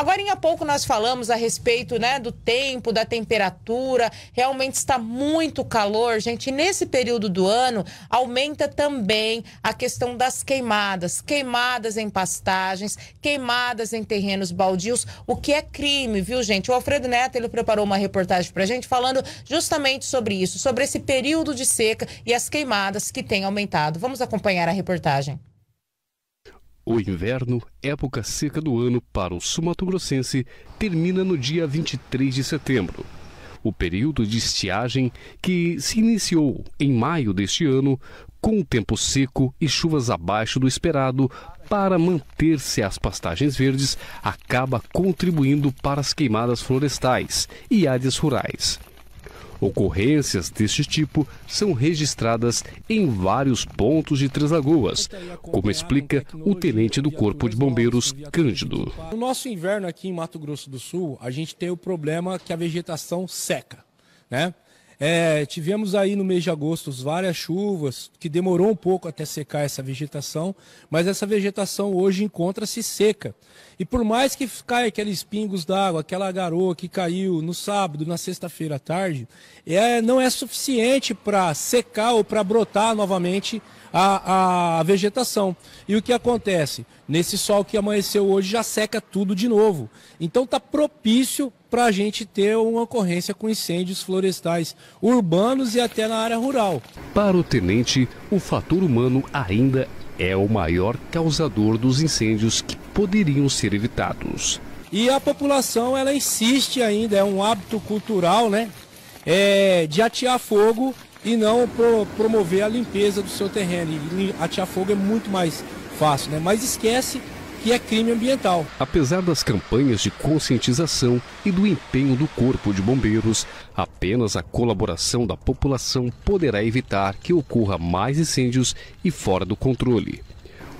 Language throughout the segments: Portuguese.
Agora em pouco nós falamos a respeito né, do tempo, da temperatura. Realmente está muito calor, gente. E nesse período do ano aumenta também a questão das queimadas, queimadas em pastagens, queimadas em terrenos baldios, o que é crime, viu, gente? O Alfredo Neto ele preparou uma reportagem para gente falando justamente sobre isso, sobre esse período de seca e as queimadas que têm aumentado. Vamos acompanhar a reportagem. O inverno, época seca do ano para o sumatogrossense, termina no dia 23 de setembro. O período de estiagem, que se iniciou em maio deste ano, com tempo seco e chuvas abaixo do esperado para manter-se as pastagens verdes, acaba contribuindo para as queimadas florestais e áreas rurais. Ocorrências deste tipo são registradas em vários pontos de Três Lagoas, como explica o tenente do Corpo de Bombeiros, Cândido. No nosso inverno aqui em Mato Grosso do Sul, a gente tem o problema que a vegetação seca, né? É, tivemos aí no mês de agosto várias chuvas, que demorou um pouco até secar essa vegetação, mas essa vegetação hoje encontra-se seca. E por mais que caia aqueles pingos d'água, aquela garoa que caiu no sábado, na sexta-feira à tarde, é, não é suficiente para secar ou para brotar novamente a, a vegetação. E o que acontece? Nesse sol que amanheceu hoje já seca tudo de novo. Então está propício para a gente ter uma ocorrência com incêndios florestais urbanos e até na área rural. Para o tenente, o fator humano ainda é o maior causador dos incêndios que poderiam ser evitados. E a população ela insiste ainda, é um hábito cultural, né? É, de atear fogo e não pro, promover a limpeza do seu terreno. E atear fogo é muito mais fácil, né? Mas esquece que é crime ambiental. Apesar das campanhas de conscientização e do empenho do Corpo de Bombeiros, apenas a colaboração da população poderá evitar que ocorra mais incêndios e fora do controle.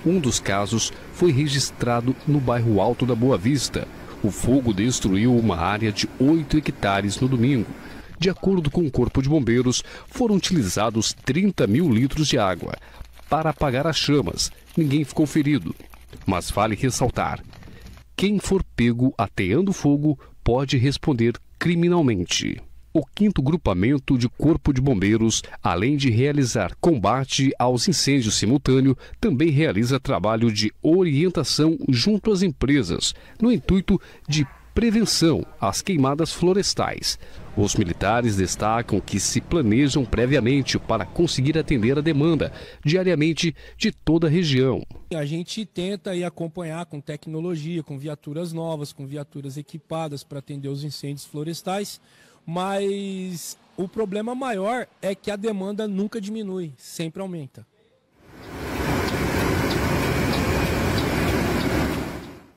Um dos casos foi registrado no bairro Alto da Boa Vista. O fogo destruiu uma área de 8 hectares no domingo. De acordo com o Corpo de Bombeiros, foram utilizados 30 mil litros de água para apagar as chamas. Ninguém ficou ferido. Mas vale ressaltar: quem for pego ateando fogo pode responder criminalmente. O quinto grupamento de Corpo de Bombeiros, além de realizar combate aos incêndios simultâneo, também realiza trabalho de orientação junto às empresas, no intuito de prevenção às queimadas florestais, os militares destacam que se planejam previamente para conseguir atender a demanda diariamente de toda a região. A gente tenta aí acompanhar com tecnologia, com viaturas novas, com viaturas equipadas para atender os incêndios florestais, mas o problema maior é que a demanda nunca diminui, sempre aumenta.